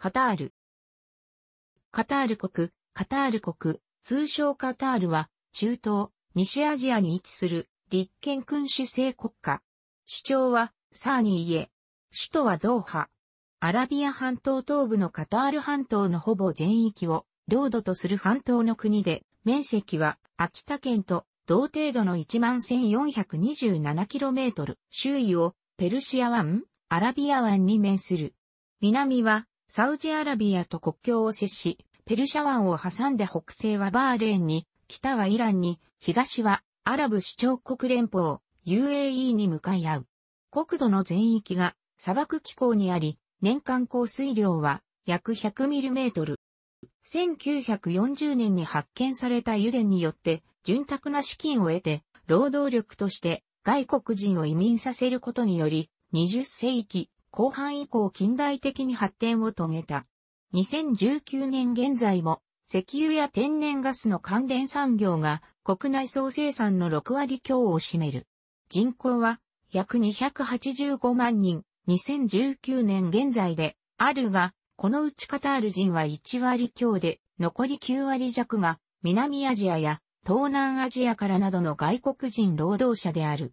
カタール。カタール国、カタール国、通称カタールは、中東、西アジアに位置する、立憲君主制国家。主張は、サーニーエ。首都はドーハ。アラビア半島東部のカタール半島のほぼ全域を、領土とする半島の国で、面積は、秋田県と、同程度の 11,427km、周囲を、ペルシア湾、アラビア湾に面する。南は、サウジアラビアと国境を接し、ペルシャ湾を挟んで北西はバーレーンに、北はイランに、東はアラブ首長国連邦 UAE に向かい合う。国土の全域が砂漠気候にあり、年間降水量は約1 0 0トル。1940年に発見された油田によって、潤沢な資金を得て、労働力として外国人を移民させることにより、20世紀後半以降近代的に発展を遂げた。2019年現在も石油や天然ガスの関連産業が国内総生産の6割強を占める。人口は約285万人、2019年現在であるが、このうちカタール人は1割強で、残り9割弱が南アジアや東南アジアからなどの外国人労働者である。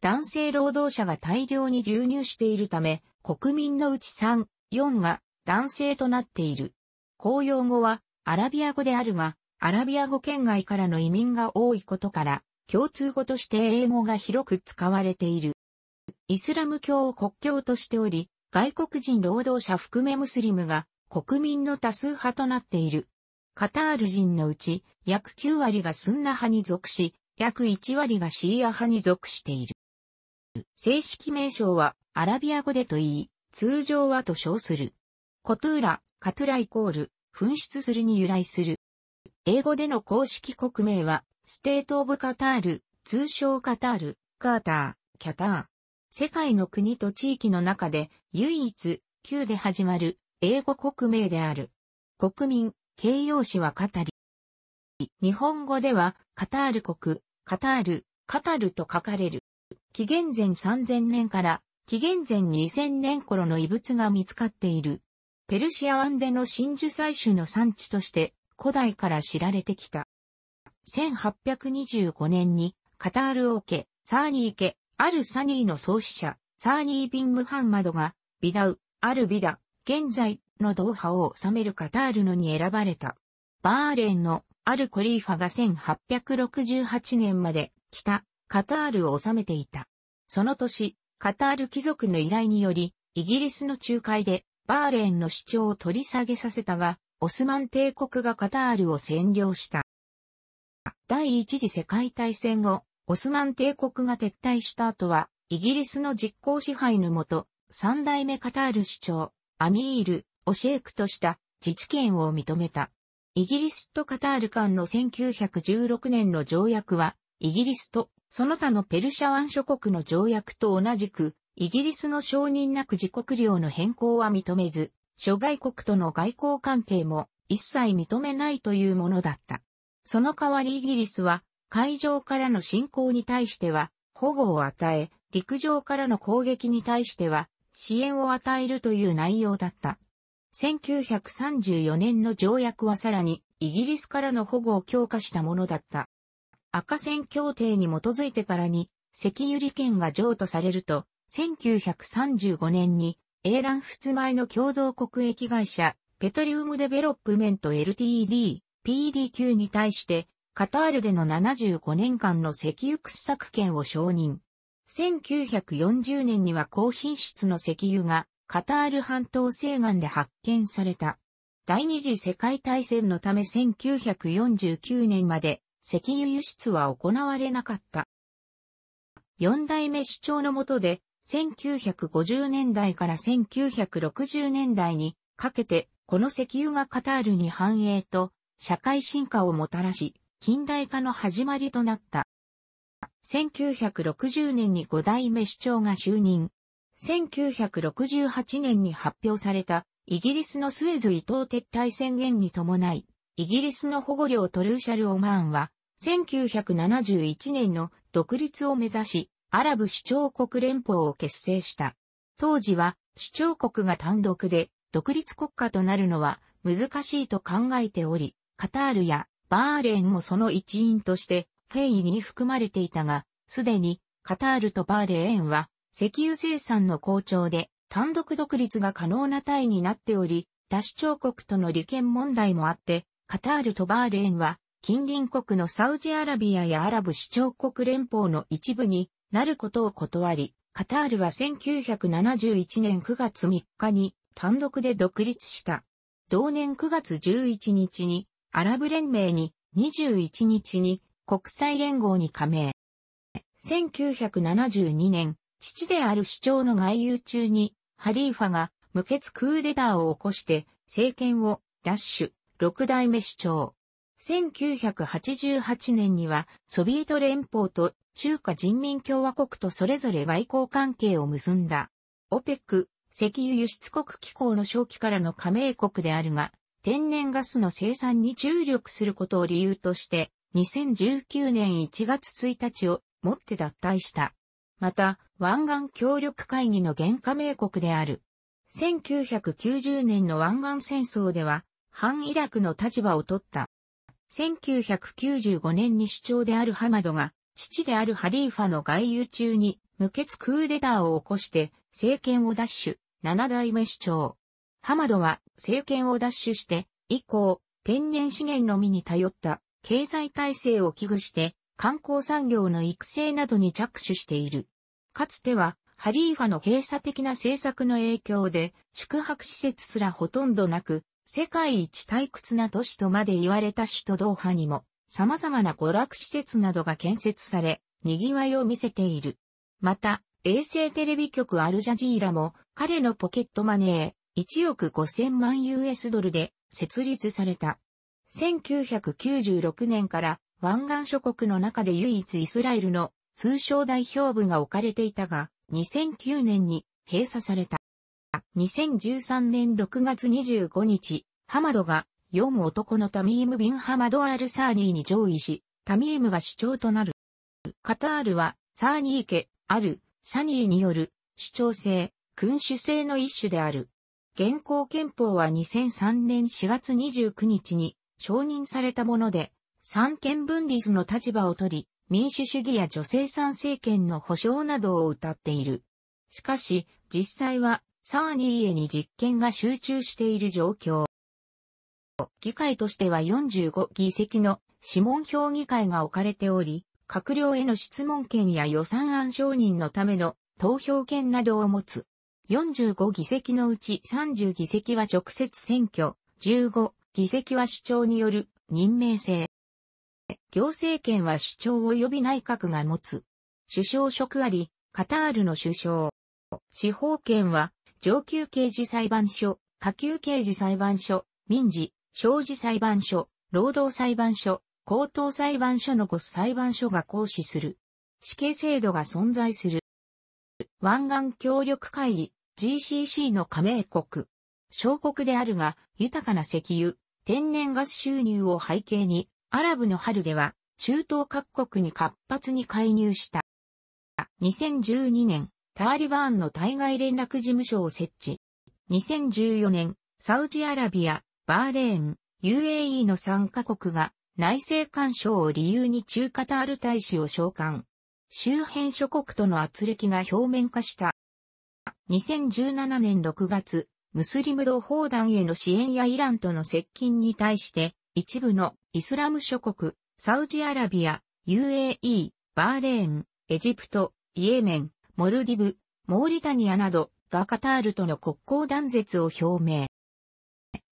男性労働者が大量に流入しているため、国民のうち3、4が男性となっている。公用語はアラビア語であるが、アラビア語圏外からの移民が多いことから、共通語として英語が広く使われている。イスラム教を国教としており、外国人労働者含めムスリムが国民の多数派となっている。カタール人のうち約9割がスンナ派に属し、約1割がシーア派に属している。正式名称はアラビア語でと言い、通常はと称する。コトゥーラ、カトゥライコール、紛失するに由来する。英語での公式国名は、ステート・オブ・カタール、通称カタール、カーター、キャター。世界の国と地域の中で唯一、旧で始まる英語国名である。国民、形容詞はカタリ。日本語では、カタール国、カタール、カタルと書かれる。紀元前3000年から紀元前2000年頃の遺物が見つかっている。ペルシア湾での真珠採取の産地として古代から知られてきた。1825年にカタール王家、サーニー家、アル・サニーの創始者、サーニー・ビン・ムハンマドが、ビダウ、アル・ビダ、現在のドーハを治めるカタールのに選ばれた。バーレンのアル・コリーファが1868年まで北カタールを治めていた。その年、カタール貴族の依頼により、イギリスの仲介で、バーレーンの主張を取り下げさせたが、オスマン帝国がカタールを占領した。第一次世界大戦後、オスマン帝国が撤退した後は、イギリスの実効支配のもと、三代目カタール主張、アミール、オシェークとした自治権を認めた。イギリスとカタール間の1916年の条約は、イギリスとその他のペルシャ湾諸国の条約と同じく、イギリスの承認なく自国領の変更は認めず、諸外国との外交関係も一切認めないというものだった。その代わりイギリスは、海上からの侵攻に対しては保護を与え、陸上からの攻撃に対しては支援を与えるという内容だった。1934年の条約はさらにイギリスからの保護を強化したものだった。赤線協定に基づいてからに石油利権が譲渡されると、1935年に英蘭仏前の共同国益会社、ペトリウムデベロップメント LTD、PDQ に対して、カタールでの75年間の石油掘削権を承認。1940年には高品質の石油がカタール半島西岸で発見された。第二次世界大戦のため1949年まで石油輸出は行われなかった。四代目市長のもとで、1950年代から1960年代にかけて、この石油がカタールに繁栄と社会進化をもたらし、近代化の始まりとなった。1960年に5代目市長が就任。1968年に発表されたイギリスのスエズ伊藤撤退宣言に伴い、イギリスの保護領トルーシャル・オマーンは1971年の独立を目指し、アラブ首長国連邦を結成した。当時は首長国が単独で独立国家となるのは難しいと考えており、カタールやバーレーンもその一員としてフェイに含まれていたが、すでにカタールとバーレーンは石油生産の好調で単独独立が可能な体になっており、ダ首長国との利権問題もあって、カタールとバーレーンは近隣国のサウジアラビアやアラブ首長国連邦の一部になることを断り、カタールは1971年9月3日に単独で独立した。同年9月11日にアラブ連盟に21日に国際連合に加盟。1972年、父である首長の外遊中にハリーファが無血クーデターを起こして政権を奪取、六代目首長。1988年にはソビエト連邦と中華人民共和国とそれぞれ外交関係を結んだ。OPEC、石油輸出国機構の正期からの加盟国であるが、天然ガスの生産に注力することを理由として、2019年1月1日をもって脱退した。また、湾岸協力会議の原加盟国である。1990年の湾岸戦争では、反イラクの立場を取った。1995年に首長であるハマドが、父であるハリーファの外遊中に、無血クーデターを起こして、政権を奪取、七代目首長。ハマドは政権を奪取して、以降、天然資源のみに頼った経済体制を危惧して、観光産業の育成などに着手している。かつては、ハリーファの閉鎖的な政策の影響で、宿泊施設すらほとんどなく、世界一退屈な都市とまで言われた首都ドーハにも、様々な娯楽施設などが建設され、賑わいを見せている。また、衛星テレビ局アルジャジーラも、彼のポケットマネー、1億5000万 US ドルで設立された。1996年から湾岸諸国の中で唯一イスラエルの通商代表部が置かれていたが、2009年に閉鎖された。2013年6月25日、ハマドが4男のタミーム・ビン・ハマド・アル・サーニーに上位し、タミームが主張となる。カタールは、サーニー家、ある、サニーによる、主張制、君主制の一種である。現行憲法は2003年4月29日に承認されたもので、三権分立の立場を取り、民主主義や女性参政権の保障などを謳っている。しかし、実際はサーニーに実権が集中している状況。議会としては45議席の諮問評議会が置かれており、閣僚への質問権や予算案承認のための投票権などを持つ。45議席のうち30議席は直接選挙、15議席は主張による任命制。行政権は主張及び内閣が持つ。首相職あり、カタールの首相。司法権は上級刑事裁判所、下級刑事裁判所、民事、商事裁判所、労働裁判所、高等裁判所の5裁判所が行使する。死刑制度が存在する。湾岸協力会議 GCC の加盟国。小国であるが、豊かな石油、天然ガス収入を背景に、アラブの春では、中東各国に活発に介入した。2012年、タリバーンの対外連絡事務所を設置。2014年、サウジアラビア、バーレーン、UAE の3カ国が内政干渉を理由に中カタール大使を召喚。周辺諸国との圧力が表面化した。2017年6月、ムスリム同胞団への支援やイランとの接近に対して、一部のイスラム諸国、サウジアラビア、UAE、バーレーン、エジプト、イエメン、モルディブ、モーリタニアなどがカタールとの国交断絶を表明。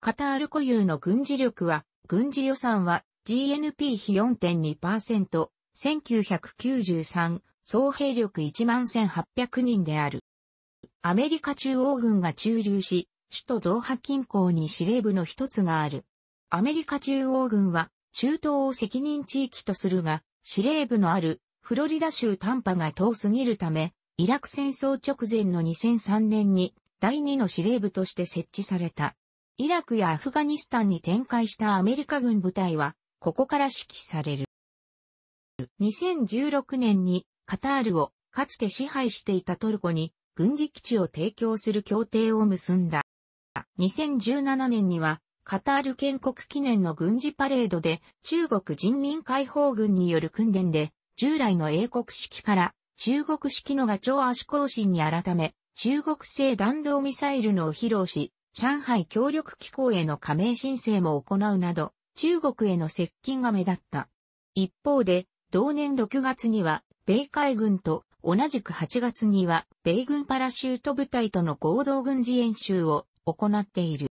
カタール固有の軍事力は、軍事予算は GNP 比4.2%、1993、総兵力11,800人である。アメリカ中央軍が駐留し、首都ドーハ近郊に司令部の一つがある。アメリカ中央軍は、中東を責任地域とするが、司令部のあるフロリダ州ンパが遠すぎるため、イラク戦争直前の2003年に第2の司令部として設置された。イラクやアフガニスタンに展開したアメリカ軍部隊は、ここから指揮される。2016年にカタールをかつて支配していたトルコに軍事基地を提供する協定を結んだ。2017年にはカタール建国記念の軍事パレードで中国人民解放軍による訓練で従来の英国式から中国式のガチョウ足更新に改め、中国製弾道ミサイルのを披露し、上海協力機構への加盟申請も行うなど、中国への接近が目立った。一方で、同年6月には、米海軍と同じく8月には、米軍パラシュート部隊との合同軍事演習を行っている。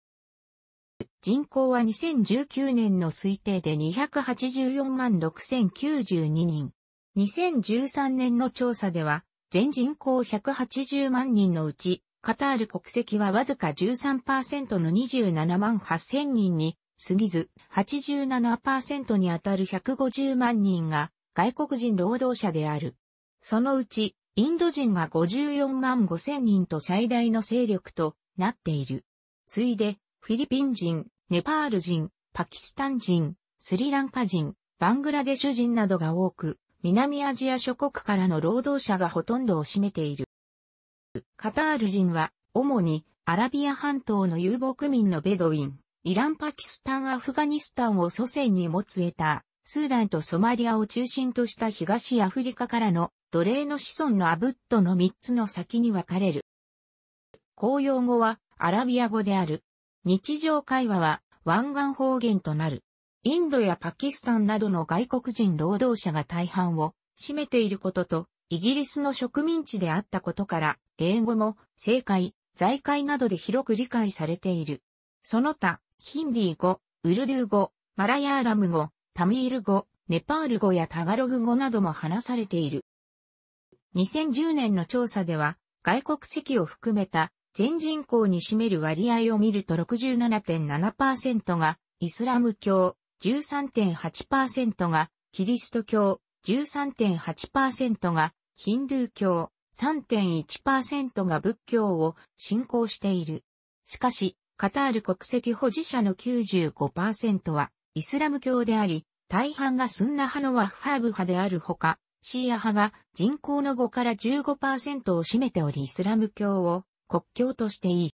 人口は2019年の推定で284万6092人。2013年の調査では、全人口180万人のうち、カタール国籍はわずか13%の27万8000人に過ぎず、87%にあたる150万人が外国人労働者である。そのうち、インド人が54万5000人と最大の勢力となっている。ついで、フィリピン人、ネパール人、パキスタン人、スリランカ人、バングラデシュ人などが多く、南アジア諸国からの労働者がほとんどを占めている。カタール人は、主にアラビア半島の遊牧民のベドウィン、イランパキスタンアフガニスタンを祖先に持つエター、スーダンとソマリアを中心とした東アフリカからの奴隷の子孫のアブットの3つの先に分かれる。公用語はアラビア語である。日常会話は湾岸方言となる。インドやパキスタンなどの外国人労働者が大半を占めていることと、イギリスの植民地であったことから、英語も政界、財界などで広く理解されている。その他、ヒンディー語、ウルドゥー語、マラヤーラム語、タミール語、ネパール語やタガログ語なども話されている。2010年の調査では、外国籍を含めた全人口に占める割合を見ると67.7%がイスラム教、13.8%がキリスト教、13.8%がヒンドゥー教、3.1%が仏教を信仰している。しかし、カタール国籍保持者の95%はイスラム教であり、大半がスンナ派のワッハーブ派であるほか、シーア派が人口の5から15%を占めておりイスラム教を国教としていい。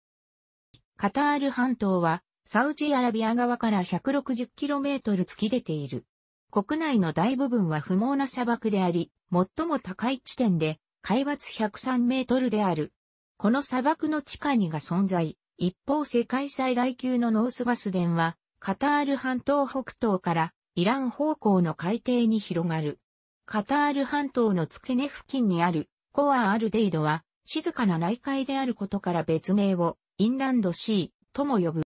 カタール半島はサウジアラビア側から 160km 突き出ている。国内の大部分は不毛な砂漠であり、最も高い地点で、海抜103メートルである。この砂漠の地下にが存在。一方世界最大級のノースガス田は、カタール半島北東からイラン方向の海底に広がる。カタール半島の付け根付近にあるコアアルデイドは静かな内海であることから別名をインランドシーとも呼ぶ。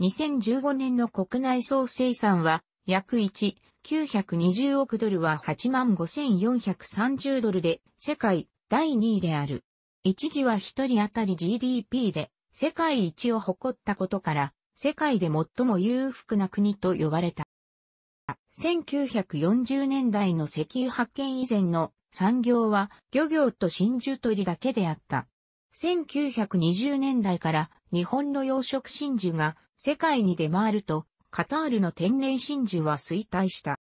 2015年の国内総生産は約1、920億ドルは85,430ドルで世界第2位である。一時は一人当たり GDP で世界一を誇ったことから世界で最も裕福な国と呼ばれた。1940年代の石油発見以前の産業は漁業と真珠取りだけであった。1920年代から日本の養殖真珠が世界に出回ると、カタールの天然真珠は衰退した。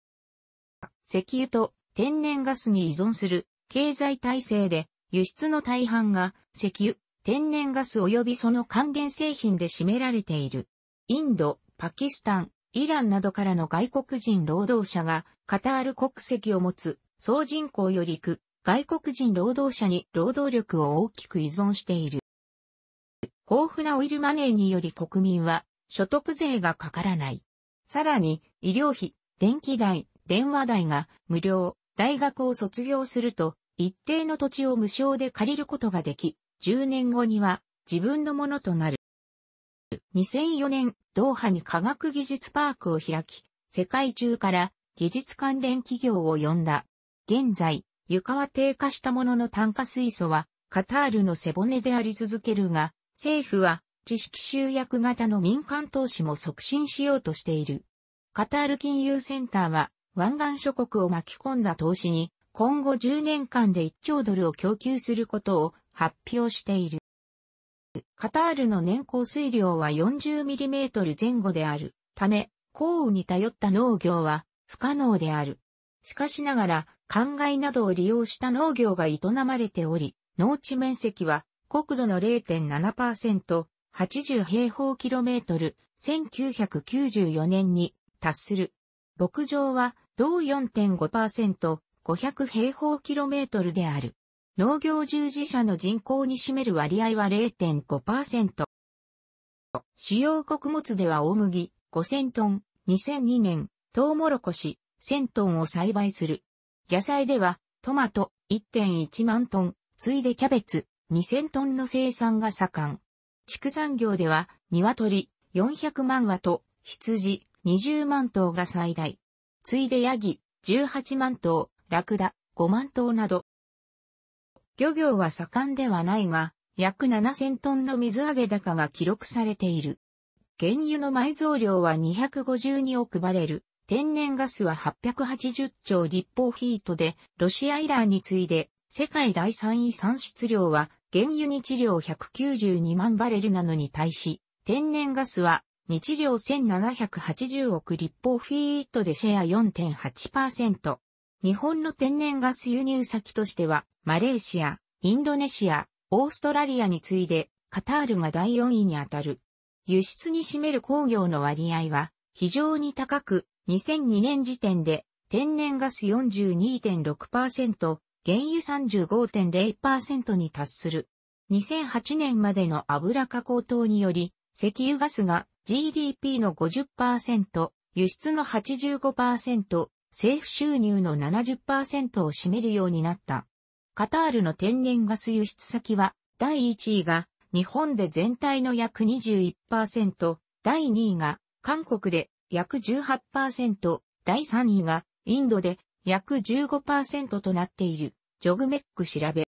石油と天然ガスに依存する経済体制で、輸出の大半が石油、天然ガス及びその還元製品で占められている。インド、パキスタン、イランなどからの外国人労働者がカタール国籍を持つ総人口よりく外国人労働者に労働力を大きく依存している。豊富なオイルマネーにより国民は所得税がかからない。さらに、医療費、電気代、電話代が無料、大学を卒業すると、一定の土地を無償で借りることができ、10年後には自分のものとなる。2004年、ドーハに科学技術パークを開き、世界中から技術関連企業を呼んだ。現在、床は低下したものの炭化水素は、カタールの背骨であり続けるが、政府は知識集約型の民間投資も促進しようとしている。カタール金融センターは、湾岸諸国を巻き込んだ投資に、今後10年間で1兆ドルを供給することを発表している。カタールの年降水量は 40mm 前後であるため、降雨に頼った農業は不可能である。しかしながら、灌漑などを利用した農業が営まれており、農地面積は国土の0.7%、80平方キロメートル、1994年に達する。牧場は同4.5%、500平方キロメートルである。農業従事者の人口に占める割合は0.5%。主要穀物では大麦5000トン、2002年、トウモロコシ1000トンを栽培する。野菜ではトマト1.1万トン、ついでキャベツ2000トンの生産が盛ん。畜産業では、鶏400万羽と、羊20万頭が最大。次いでヤギ18万頭、ラクダ5万頭など。漁業は盛んではないが、約7000トンの水揚げ高が記録されている。原油の埋蔵量は252億バレル、天然ガスは880兆立方フィートで、ロシアイラーに次いで、世界第3位産出量は原油日量192万バレルなのに対し、天然ガスは日量1780億立方フィートでシェア4.8%。日本の天然ガス輸入先としては、マレーシア、インドネシア、オーストラリアに次いで、カタールが第4位にあたる。輸出に占める工業の割合は非常に高く、2002年時点で天然ガス42.6%、原油35.0%に達する。2008年までの油加工等により、石油ガスが GDP の50%、輸出の85%、政府収入の70%を占めるようになった。カタールの天然ガス輸出先は、第1位が日本で全体の約21%、第2位が韓国で約18%、第3位がインドで約15%となっている、ジョグメック調べ。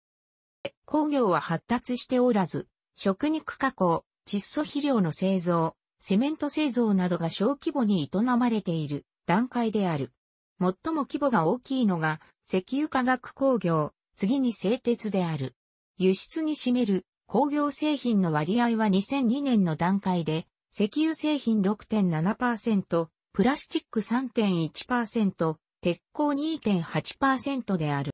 工業は発達しておらず、食肉加工、窒素肥料の製造、セメント製造などが小規模に営まれている段階である。最も規模が大きいのが石油化学工業、次に製鉄である。輸出に占める工業製品の割合は2002年の段階で、石油製品6.7%、プラスチック3.1%、鉄鋼2.8%である。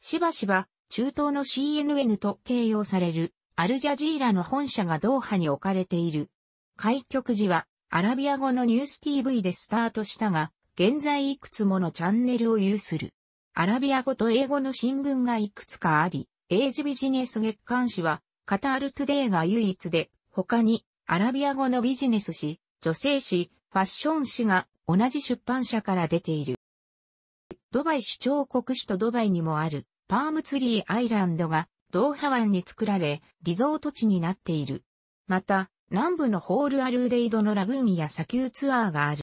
しばしば、中東の CNN と形容される、アルジャジーラの本社がドーハに置かれている。開局時は、アラビア語のニュース TV でスタートしたが、現在いくつものチャンネルを有する。アラビア語と英語の新聞がいくつかあり、エイジビジネス月刊誌は、カタールトゥデイが唯一で、他に、アラビア語のビジネス誌、女性誌、ファッション誌が同じ出版社から出ている。ドバイ首長国首都ドバイにもあるパームツリーアイランドがドーハ湾に作られ、リゾート地になっている。また、南部のホールアルーレイドのラグーンや砂丘ツアーがある。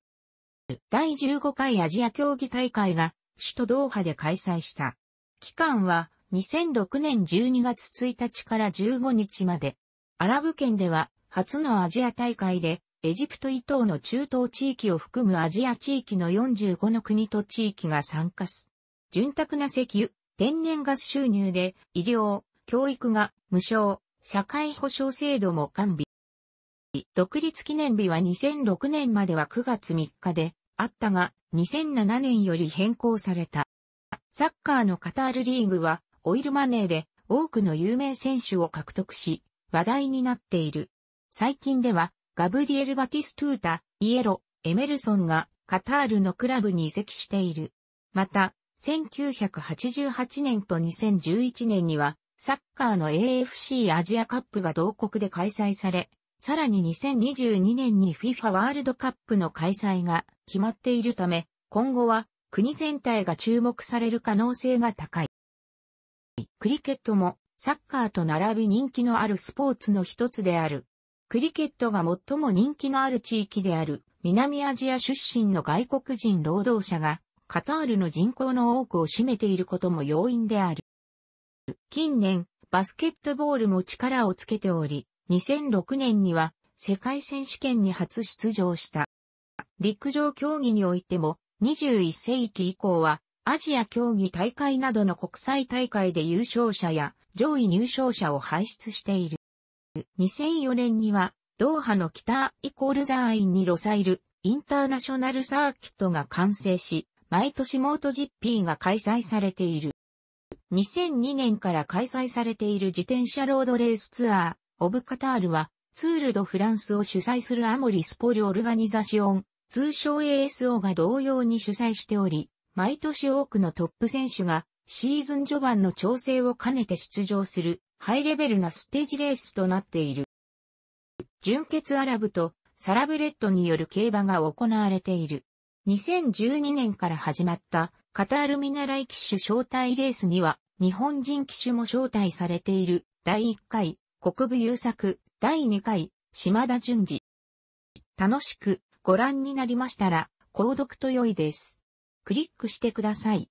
第15回アジア競技大会が首都ドーハで開催した。期間は2006年12月1日から15日まで。アラブ圏では初のアジア大会でエジプト以東の中東地域を含むアジア地域の45の国と地域が参加す。潤沢な石油、天然ガス収入で医療、教育が無償、社会保障制度も完備。独立記念日は2006年までは9月3日であったが、2007年より変更された。サッカーのカタールリーグはオイルマネーで多くの有名選手を獲得し、話題になっている。最近ではガブリエル・バティストゥータ、イエロ、エメルソンがカタールのクラブに移籍している。また、1988年と2011年には、サッカーの AFC アジアカップが同国で開催され、さらに2022年に FIFA ワールドカップの開催が決まっているため、今後は国全体が注目される可能性が高い。クリケットもサッカーと並び人気のあるスポーツの一つである。クリケットが最も人気のある地域である南アジア出身の外国人労働者がカタールの人口の多くを占めていることも要因である。近年、バスケットボールも力をつけており、2006年には世界選手権に初出場した。陸上競技においても21世紀以降はアジア競技大会などの国際大会で優勝者や上位入賞者を輩出している。2004年には、ドーハの北イコールザーインにロサイル、インターナショナルサーキットが完成し、毎年モート GP が開催されている。2002年から開催されている自転車ロードレースツアー、オブカタールは、ツールドフランスを主催するアモリスポリオルガニザシオン、通称 ASO が同様に主催しており、毎年多くのトップ選手がシーズン序盤の調整を兼ねて出場するハイレベルなステージレースとなっている。純血アラブとサラブレッドによる競馬が行われている。2012年から始まったカタール見習い騎手招待レースには日本人騎手も招待されている第1回国部優作第2回島田淳二。楽しくご覧になりましたら購読と良いです。クリックしてください。